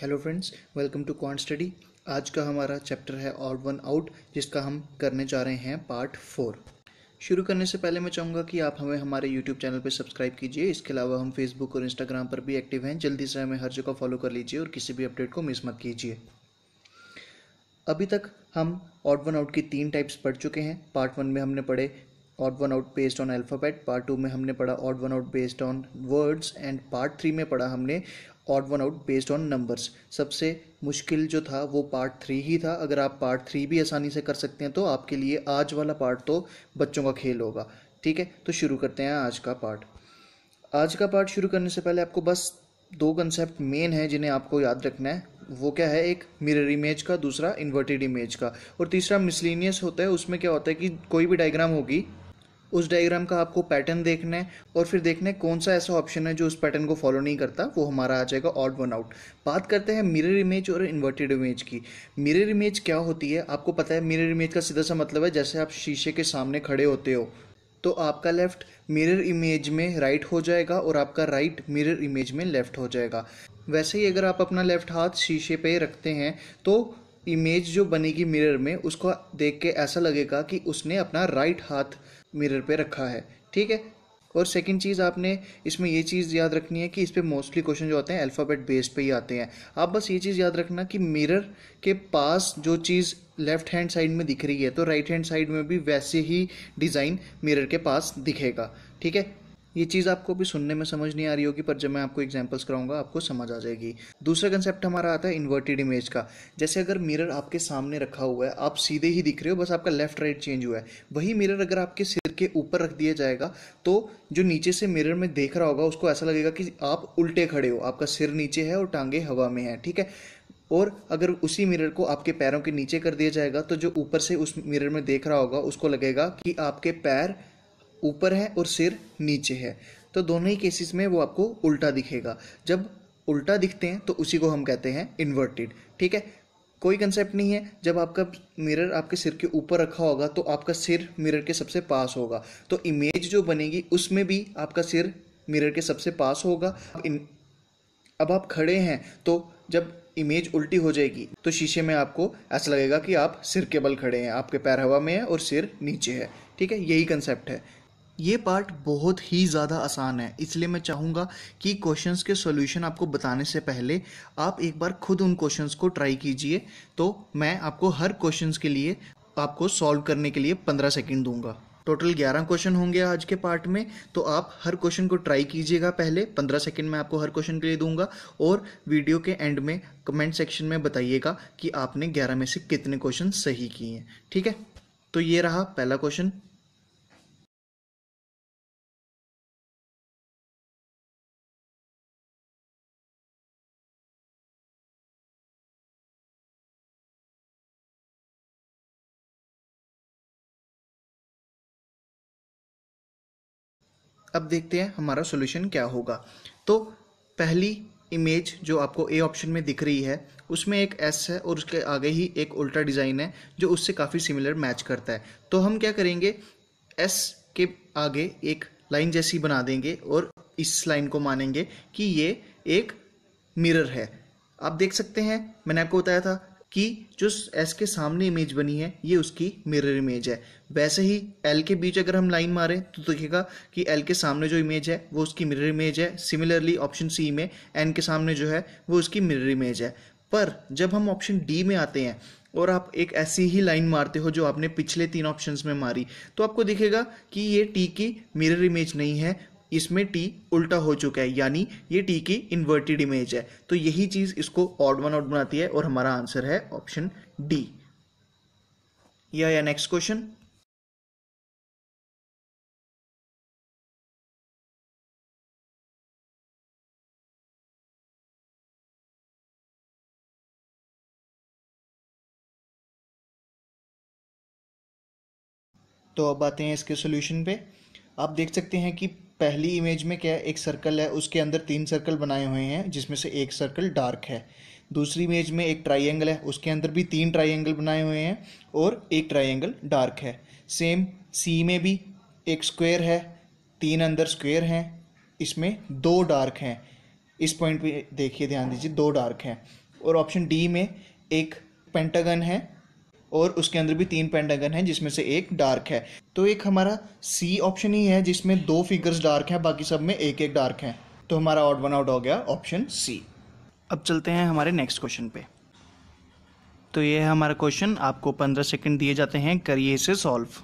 hello friends welcome to quant study आज का हमारा चैप्टर है ऑड वन आउट जिसका हम करने जा रहे हैं पार्ट फोर शुरू करने से पहले मैं चाहूँगा कि आप हमें हमारे यूट्यूब चैनल पर सब्सक्राइब कीजिए इसके अलावा हम फेसबुक और इंस्टाग्राम पर भी एक्टिव हैं जल्दी से हमें हर जगह फॉलो कर लीजिए और किसी भी अपडेट को मिस मत कीजिए अभी तक हम ऑड वन आउट की तीन टाइप्स पढ़ चुके हैं पार्ट वन में हमने पढ़े odd one out based on alphabet part two में हमने पढ़ा odd one out based on words and part three में पढ़ा हमने odd one out based on numbers सबसे मुश्किल जो था वो पार्ट थ्री ही था अगर आप पार्ट थ्री भी आसानी से कर सकते हैं तो आपके लिए आज वाला पार्ट तो बच्चों का खेल होगा ठीक है तो शुरू करते हैं आज का पार्ट आज का पार्ट शुरू करने से पहले आपको बस दो कंसेप्ट मेन हैं जिन्हें आपको याद रखना है वो क्या है एक मिरर इमेज का दूसरा इन्वर्टेड इमेज का और तीसरा मिसलिनियस होता है उसमें क्या होता है कि कोई भी डायग्राम होगी उस डायग्राम का आपको पैटर्न देखना है और फिर देखना है कौन सा ऐसा ऑप्शन है जो उस पैटर्न को फॉलो नहीं करता वो हमारा आ जाएगा ऑड वन आउट बात करते हैं मिरर इमेज और इन्वर्टेड इमेज की मिरर इमेज क्या होती है आपको पता है मिरर इमेज का सीधा सा मतलब है जैसे आप शीशे के सामने खड़े होते हो तो आपका लेफ़्ट मिरर इमेज में राइट हो जाएगा और आपका राइट मिरर इमेज में लेफ़्ट हो जाएगा वैसे ही अगर आप अपना लेफ़्ट हाथ शीशे पे रखते हैं तो इमेज जो बनेगी मिरर में उसको देख के ऐसा लगेगा कि उसने अपना राइट हाथ मिरर पे रखा है ठीक है और सेकंड चीज़ आपने इसमें ये चीज़ याद रखनी है कि इस पर मोस्टली क्वेश्चन जो आते हैं अल्फ़ाबेट बेस पे ही आते हैं आप बस ये चीज़ याद रखना कि मिरर के पास जो चीज़ लेफ़्ट हैंड साइड में दिख रही है तो राइट हैंड साइड में भी वैसे ही डिज़ाइन मिरर के पास दिखेगा ठीक है ये चीज़ आपको भी सुनने में समझ नहीं आ रही होगी पर जब मैं आपको एग्जांपल्स कराऊंगा आपको समझ आ जाएगी दूसरा कंसेप्ट हमारा आता है इन्वर्टेड इमेज का जैसे अगर मिरर आपके सामने रखा हुआ है आप सीधे ही दिख रहे हो बस आपका लेफ्ट राइट चेंज हुआ है वही मिरर अगर आपके के ऊपर रख दिया जाएगा तो जो नीचे से मिरर में देख रहा होगा उसको ऐसा लगेगा कि आप उल्टे खड़े हो आपका सिर नीचे है और टांगे हवा में है ठीक है और अगर उसी मिरर को आपके पैरों के नीचे कर दिया जाएगा तो जो ऊपर से उस मिरर में देख रहा होगा उसको लगेगा कि आपके पैर ऊपर है और सिर नीचे है तो दोनों ही केसेस में वो आपको उल्टा दिखेगा जब उल्टा दिखते हैं तो उसी को हम कहते हैं इन्वर्टेड ठीक है कोई कंसेप्ट नहीं है जब आपका मिरर आपके सिर के ऊपर रखा होगा तो आपका सिर मिरर के सबसे पास होगा तो इमेज जो बनेगी उसमें भी आपका सिर मिरर के सबसे पास होगा अब आप खड़े हैं तो जब इमेज उल्टी हो जाएगी तो शीशे में आपको ऐसा लगेगा कि आप सिर के बल खड़े हैं आपके पैर हवा में है और सिर नीचे है ठीक है यही कंसेप्ट है ये पार्ट बहुत ही ज़्यादा आसान है इसलिए मैं चाहूँगा कि क्वेश्चंस के सॉल्यूशन आपको बताने से पहले आप एक बार खुद उन क्वेश्चंस को ट्राई कीजिए तो मैं आपको हर क्वेश्चंस के लिए आपको सॉल्व करने के लिए पंद्रह सेकेंड दूंगा टोटल ग्यारह क्वेश्चन होंगे आज के पार्ट में तो आप हर क्वेश्चन को ट्राई कीजिएगा पहले पंद्रह सेकंड में आपको हर क्वेश्चन के लिए दूंगा और वीडियो के एंड में कमेंट सेक्शन में बताइएगा कि आपने ग्यारह में से कितने क्वेश्चन सही किए हैं ठीक है तो ये रहा पहला क्वेश्चन अब देखते हैं हमारा सोल्यूशन क्या होगा तो पहली इमेज जो आपको ए ऑप्शन में दिख रही है उसमें एक एस है और उसके आगे ही एक उल्टा डिज़ाइन है जो उससे काफ़ी सिमिलर मैच करता है तो हम क्या करेंगे एस के आगे एक लाइन जैसी बना देंगे और इस लाइन को मानेंगे कि ये एक मिरर है आप देख सकते हैं मैंने आपको बताया था कि जो एस के सामने इमेज बनी है ये उसकी मिरर इमेज है वैसे ही एल के बीच अगर हम लाइन मारें तो देखिएगा कि एल के सामने जो इमेज है वो उसकी मिरर इमेज है सिमिलरली ऑप्शन सी में एन के सामने जो है वो उसकी मिरर इमेज है पर जब हम ऑप्शन डी में आते हैं और आप एक ऐसी ही लाइन मारते हो जो आपने पिछले तीन ऑप्शंस में मारी तो आपको दिखेगा कि ये टी की मिरर इमेज नहीं है इसमें टी उल्टा हो चुका है यानी ये टी की इन्वर्टेड इमेज है तो यही चीज़ इसको ऑड वन आउट बनाती है और हमारा आंसर है ऑप्शन डी या नेक्स्ट क्वेश्चन तो अब आते हैं इसके सोल्यूशन पे आप देख सकते हैं कि पहली इमेज में क्या है एक सर्कल है उसके अंदर तीन सर्कल बनाए हुए हैं जिसमें से एक सर्कल डार्क है दूसरी इमेज में एक ट्राइंगल है उसके अंदर भी तीन ट्राइंगल बनाए हुए हैं और एक ट्राइंगल डार्क है सेम सी में भी एक स्क्वायर है तीन अंदर स्क्वायर हैं इसमें दो डार्क हैं इस पॉइंट पे देखिए ध्यान दीजिए दो डार्क हैं और ऑप्शन डी में एक पेंटागन है और उसके अंदर भी तीन पेंटागन है जिसमें से एक डार्क है तो एक हमारा सी ऑप्शन ही है जिसमें दो फिगर्स डार्क हैं बाकी सब में एक एक डार्क हैं तो हमारा ऑड वन आउट हो गया ऑप्शन सी अब चलते हैं हमारे नेक्स्ट क्वेश्चन पे तो ये है हमारा क्वेश्चन आपको पंद्रह सेकंड दिए जाते हैं करिए इसे सॉल्व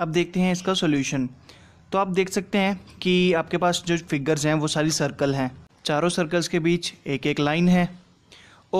अब देखते हैं इसका सोल्यूशन तो आप देख सकते हैं कि आपके पास जो फिगर्स हैं वो सारी सर्कल हैं चारों सर्कल्स के बीच एक एक लाइन है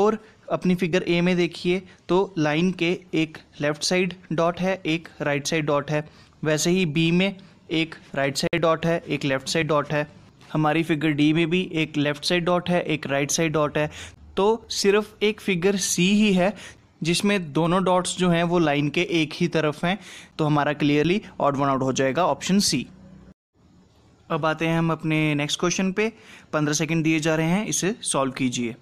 और अपनी फिगर ए में देखिए तो लाइन के एक लेफ़्ट साइड डॉट है एक राइट साइड डॉट है वैसे ही बी में एक राइट साइड डॉट है एक लेफ़्ट साइड डॉट है हमारी फिगर डी में भी एक लेफ़्ट साइड डॉट है एक राइट साइड डॉट है तो सिर्फ एक फिगर सी ही है जिसमें दोनों डॉट्स जो हैं वो लाइन के एक ही तरफ हैं तो हमारा क्लियरली ऑड वन आउट हो जाएगा ऑप्शन सी अब आते हैं हम अपने नेक्स्ट क्वेश्चन पे पंद्रह सेकंड दिए जा रहे हैं इसे सॉल्व कीजिए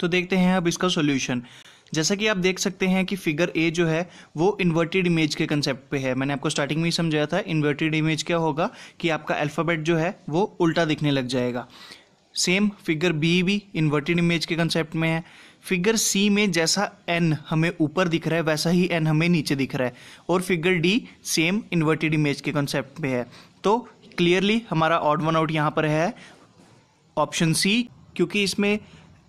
तो देखते हैं अब इसका सॉल्यूशन जैसा कि आप देख सकते हैं कि फिगर ए जो है वो इन्वर्टेड इमेज के कंसेप्ट पे है मैंने आपको स्टार्टिंग में ही समझाया था इन्वर्टेड इमेज क्या होगा कि आपका अल्फ़ाबेट जो है वो उल्टा दिखने लग जाएगा सेम फिगर बी भी इन्वर्टेड इमेज के कंसेप्ट में है फिगर सी में जैसा एन हमें ऊपर दिख रहा है वैसा ही एन हमें नीचे दिख रहा है और figure D same inverted image के कंसेप्ट में है तो क्लियरली हमारा ऑड वन आउट यहाँ पर है ऑप्शन सी क्योंकि इसमें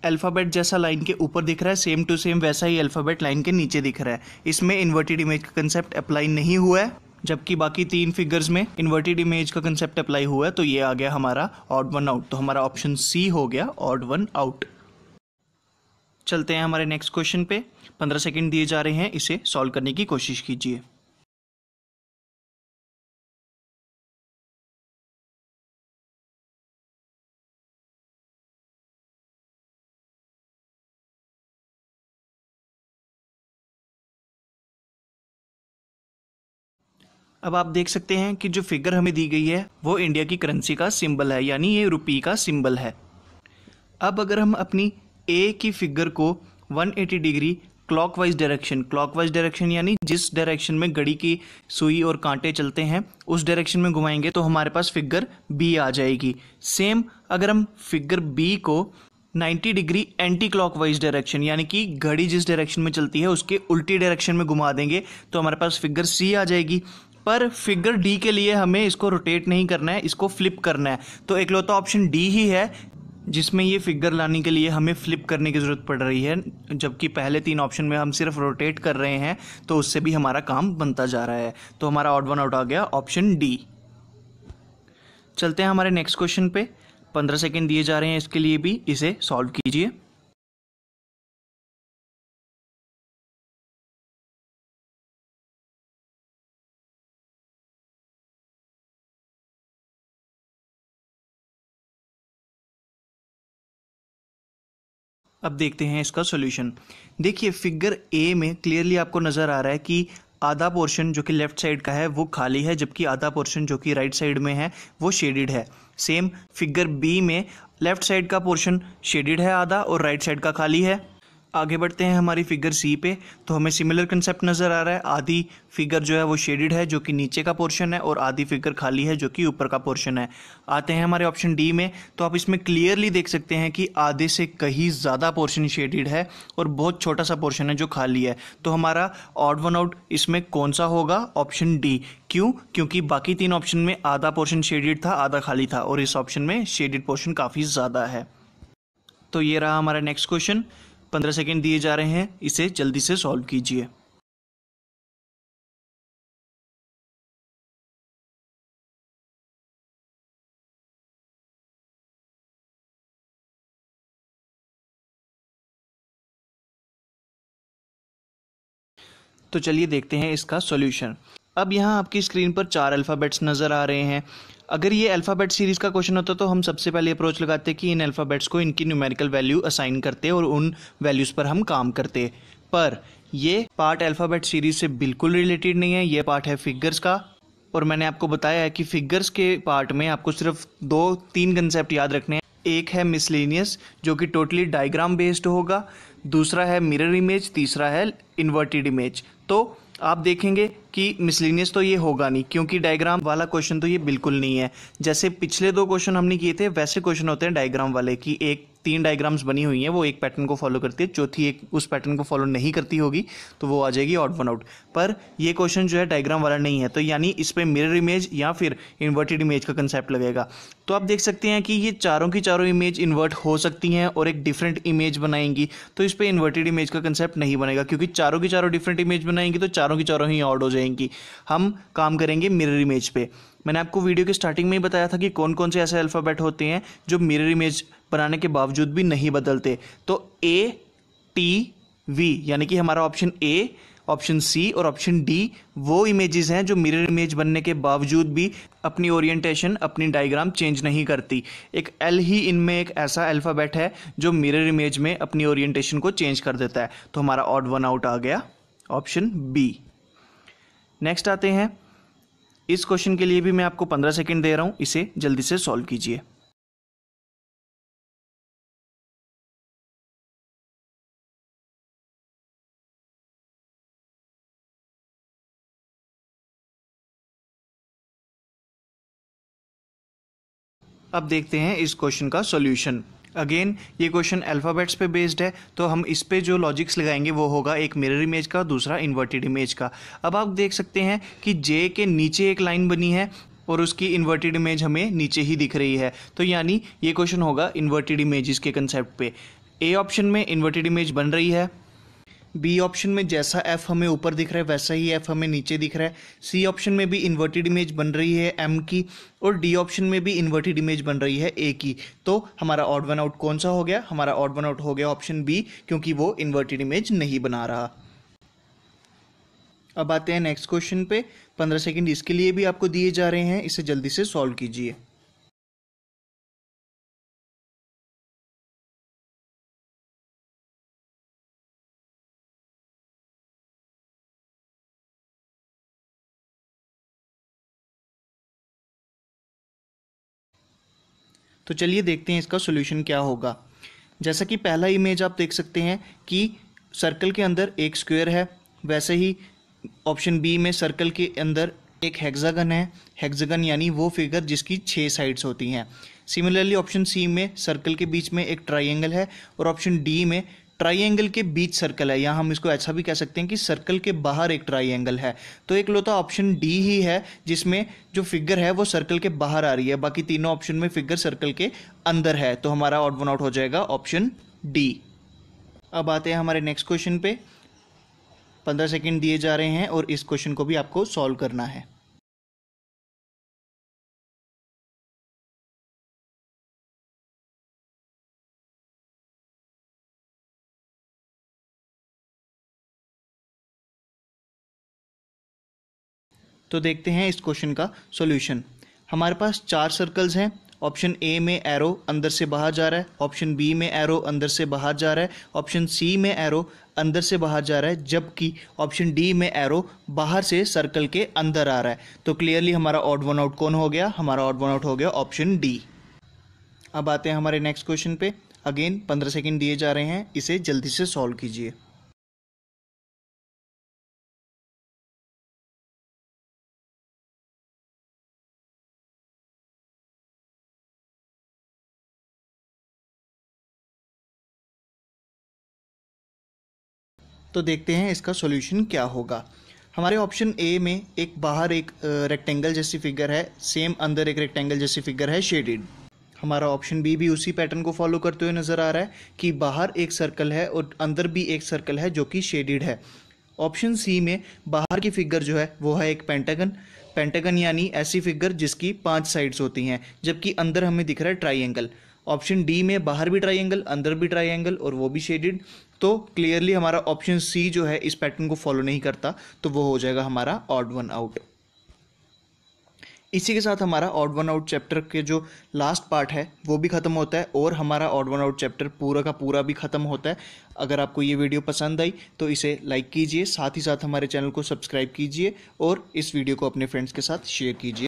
अल्फ़ाबेट जैसा लाइन के ऊपर दिख रहा है सेम टू सेम वैसा ही अल्फ़ाबेट लाइन के नीचे दिख रहा है इसमें इन्वर्टेड इमेज का कंसेप्ट अप्लाई नहीं हुआ है जबकि बाकी तीन फिगर्स में इन्वर्टेड इमेज का कंसेप्ट अप्लाई हुआ है तो ये आ गया हमारा ऑड वन आउट तो हमारा ऑप्शन सी हो गया ऑड वन आउट चलते हैं हमारे नेक्स्ट क्वेश्चन पे पंद्रह सेकेंड दिए जा रहे हैं इसे सॉल्व करने की कोशिश कीजिए अब आप देख सकते हैं कि जो फिगर हमें दी गई है वो इंडिया की करेंसी का सिंबल है यानी ये रुपी का सिंबल है अब अगर हम अपनी ए की फिगर को 180 degree clockwise direction clockwise direction यानी जिस डायरेक्शन में घड़ी की सुई और कांटे चलते हैं उस डायरेक्शन में घुमाएंगे तो हमारे पास फिगर बी आ जाएगी सेम अगर हम फिगर बी को 90 डिग्री एंटी क्लॉकवाइज डायरेक्शन यानी कि घड़ी जिस डायरेक्शन में चलती है उसके उल्टी डायरेक्शन में घुमा देंगे तो हमारे पास फिगर सी आ जाएगी पर फिगर डी के लिए हमें इसको रोटेट नहीं करना है इसको फ्लिप करना है तो इकलौता ऑप्शन डी ही है जिसमें ये फिगर लाने के लिए हमें फ्लिप करने की ज़रूरत पड़ रही है जबकि पहले तीन ऑप्शन में हम सिर्फ रोटेट कर रहे हैं तो उससे भी हमारा काम बनता जा रहा है तो हमारा ऑड वन आउट आ गया ऑप्शन डी चलते हैं हमारे नेक्स्ट क्वेश्चन पे पंद्रह सेकेंड दिए जा रहे हैं इसके लिए भी इसे सॉल्व कीजिए अब देखते हैं इसका सोल्यूशन देखिए फिगर ए में क्लियरली आपको नज़र आ रहा है कि आधा पोर्शन जो कि लेफ्ट साइड का है वो खाली है जबकि आधा पोर्शन जो कि राइट साइड में है वो शेडिड है सेम फिगर बी में लेफ्ट साइड का पोर्शन शेडिड है आधा और राइट साइड का खाली है आगे बढ़ते हैं हमारी फिगर सी पे तो हमें सिमिलर कंसेप्ट नज़र आ रहा है आधी फिगर जो है वो शेडिड है जो कि नीचे का पोर्शन है और आधी फिगर खाली है जो कि ऊपर का पोर्शन है आते हैं हमारे ऑप्शन डी में तो आप इसमें क्लियरली देख सकते हैं कि आधे से कहीं ज़्यादा पोर्शन शेडिड है और बहुत छोटा सा पोर्शन है जो खाली है तो हमारा ऑड वन आउट इसमें कौन सा होगा ऑप्शन डी क्यों क्योंकि बाकी तीन ऑप्शन में आधा पोर्शन शेडिड था आधा खाली था और इस ऑप्शन में शेडिड पोर्शन काफ़ी ज़्यादा है तो ये रहा हमारा नेक्स्ट क्वेश्चन पंद्रह सेकेंड दिए जा रहे हैं इसे जल्दी से सॉल्व कीजिए तो चलिए देखते हैं इसका सॉल्यूशन अब यहाँ आपकी स्क्रीन पर चार अल्फ़ाबेट्स नज़र आ रहे हैं अगर ये अल्फ़ाबेट सीरीज़ का क्वेश्चन होता तो हम सबसे पहले अप्रोच लगाते कि इन अल्फ़ाबेट्स को इनकी न्यूमेरिकल वैल्यू असाइन करते और उन वैल्यूज़ पर हम काम करते पर ये पार्ट अल्फ़ाबेट सीरीज़ से बिल्कुल रिलेटेड नहीं है ये पार्ट है फिगर्स का और मैंने आपको बताया है कि फिगर्स के पार्ट में आपको सिर्फ दो तीन कंसेप्ट याद रखने हैं एक है मिसलिनियस जो कि टोटली डायग्राम बेस्ड होगा दूसरा है मिरर इमेज तीसरा है इन्वर्टेड इमेज तो आप देखेंगे कि मिसलिनियस तो ये होगा नहीं क्योंकि डायग्राम वाला क्वेश्चन तो ये बिल्कुल नहीं है जैसे पिछले दो क्वेश्चन हमने किए थे वैसे क्वेश्चन होते हैं डायग्राम वाले कि एक तीन डायग्राम्स बनी हुई हैं वो एक पैटर्न को फॉलो करती है चौथी एक उस पैटर्न को फॉलो नहीं करती होगी तो वो आ जाएगी ऑट वन आउट पर ये क्वेश्चन जो है डायग्राम वाला नहीं है तो यानी इस पर मिरर इमेज या फिर इन्वर्टेड इमेज का कंसेप्ट लगेगा तो आप देख सकते हैं कि ये चारों की चारों इमेज इन्वर्ट हो सकती हैं और एक डिफरेंट इमेज बनाएंगी तो इस पर इन्वर्टेड इमेज का कंसेप्ट नहीं बनेगा क्योंकि चारों की चारों डिफरेंट इमेज बनाएंगी तो चारों की चारों ही ऑड हो जाएंगी हम काम करेंगे मिरर इमेज पर मैंने आपको वीडियो के स्टार्टिंग में ही बताया था कि कौन कौन से ऐसे अल्फ़ाबेट होते हैं जो मिरर इमेज बनाने के बावजूद भी नहीं बदलते तो ए टी वी यानी कि हमारा ऑप्शन ए ऑप्शन सी और ऑप्शन डी वो इमेजेस हैं जो मिरर इमेज बनने के बावजूद भी अपनी ओरिएंटेशन अपनी डायग्राम चेंज नहीं करती एक एल ही इनमें एक ऐसा अल्फ़ाबेट है जो मिरर इमेज में अपनी ओरिएंटेशन को चेंज कर देता है तो हमारा ऑड वन आउट आ गया ऑप्शन बी नेक्स्ट आते हैं इस क्वेश्चन के लिए भी मैं आपको पंद्रह सेकेंड दे रहा हूं इसे जल्दी से सॉल्व कीजिए अब देखते हैं इस क्वेश्चन का सॉल्यूशन अगेन ये क्वेश्चन अल्फ़ाबेट्स पे बेस्ड है तो हम इस पर जो लॉजिक्स लगाएंगे वो होगा एक मिरर इमेज का दूसरा इन्वर्टेड इमेज का अब आप देख सकते हैं कि जे के नीचे एक लाइन बनी है और उसकी इन्वर्टेड इमेज हमें नीचे ही दिख रही है तो यानी ये क्वेश्चन होगा इन्वर्टेड इमेज के कंसेप्ट पे ए ऑप्शन में इन्वर्टेड इमेज बन रही है बी ऑप्शन में जैसा एफ हमें ऊपर दिख रहा है वैसा ही एफ हमें नीचे दिख रहा है सी ऑप्शन में भी इन्वर्टेड इमेज बन रही है एम की और डी ऑप्शन में भी इन्वर्टेड इमेज बन रही है ए की तो हमारा ऑड वन आउट कौन सा हो गया हमारा ऑड वन आउट हो गया ऑप्शन बी क्योंकि वो इन्वर्टेड इमेज नहीं बना रहा अब आते हैं नेक्स्ट क्वेश्चन पे पंद्रह सेकेंड इसके लिए भी आपको दिए जा रहे हैं इसे जल्दी से सॉल्व कीजिए तो चलिए देखते हैं इसका सोल्यूशन क्या होगा जैसा कि पहला इमेज आप देख सकते हैं कि सर्कल के अंदर एक स्क्वेयर है वैसे ही ऑप्शन बी में सर्कल के अंदर एक हेक्सागन है हेक्सागन यानी वो फिगर जिसकी छः साइड्स होती हैं सिमिलरली ऑप्शन सी में सर्कल के बीच में एक ट्राइंगल है और ऑप्शन डी में ट्राइंगल के बीच सर्कल है या हम इसको ऐसा भी कह सकते हैं कि सर्कल के बाहर एक ट्राइंगल है तो एक लोता ऑप्शन डी ही है जिसमें जो फिगर है वो सर्कल के बाहर आ रही है बाकी तीनों ऑप्शन में फिगर सर्कल के अंदर है तो हमारा आउट वन आउट हो जाएगा ऑप्शन डी अब आते हैं हमारे नेक्स्ट क्वेश्चन पे पंद्रह सेकेंड दिए जा रहे हैं और इस क्वेश्चन को भी आपको सॉल्व करना है तो देखते हैं इस क्वेश्चन का सोल्यूशन हमारे पास चार सर्कल्स हैं ऑप्शन ए में एरो अंदर से बाहर जा रहा है ऑप्शन बी में एरो अंदर से बाहर जा रहा है ऑप्शन सी में एरो अंदर से बाहर जा रहा है जबकि ऑप्शन डी में एरो बाहर से सर्कल के अंदर आ रहा है तो क्लियरली हमारा ऑड वन आउट कौन हो गया हमारा ऑड वन आउट हो गया ऑप्शन डी अब आते हैं हमारे नेक्स्ट क्वेश्चन पे अगेन पंद्रह सेकेंड दिए जा रहे हैं इसे जल्दी से सॉल्व कीजिए तो देखते हैं इसका सोल्यूशन क्या होगा हमारे ऑप्शन ए में एक बाहर एक रेक्टेंगल जैसी फिगर है सेम अंदर एक रेक्टेंगल जैसी फिगर है शेडेड हमारा ऑप्शन बी भी उसी पैटर्न को फॉलो करते हुए नज़र आ रहा है कि बाहर एक सर्कल है और अंदर भी एक सर्कल है जो कि शेडिड है ऑप्शन सी में बाहर की फिगर जो है वो है एक पेंटागन पेंटागन यानी ऐसी फिगर जिसकी पांच साइड्स होती हैं जबकि अंदर हमें दिख रहा है ट्राइंगल ऑप्शन डी में बाहर भी ट्राइंगल अंदर भी ट्राइंगल और वो भी शेडेड तो क्लियरली हमारा ऑप्शन सी जो है इस पैटर्न को फॉलो नहीं करता तो वो हो जाएगा हमारा ऑड वन आउट इसी के साथ हमारा ऑड वन आउट चैप्टर के जो लास्ट पार्ट है वो भी ख़त्म होता है और हमारा ऑड वन आउट चैप्टर पूरा का पूरा भी ख़त्म होता है अगर आपको ये वीडियो पसंद आई तो इसे लाइक कीजिए साथ ही साथ हमारे चैनल को सब्सक्राइब कीजिए और इस वीडियो को अपने फ्रेंड्स के साथ शेयर कीजिए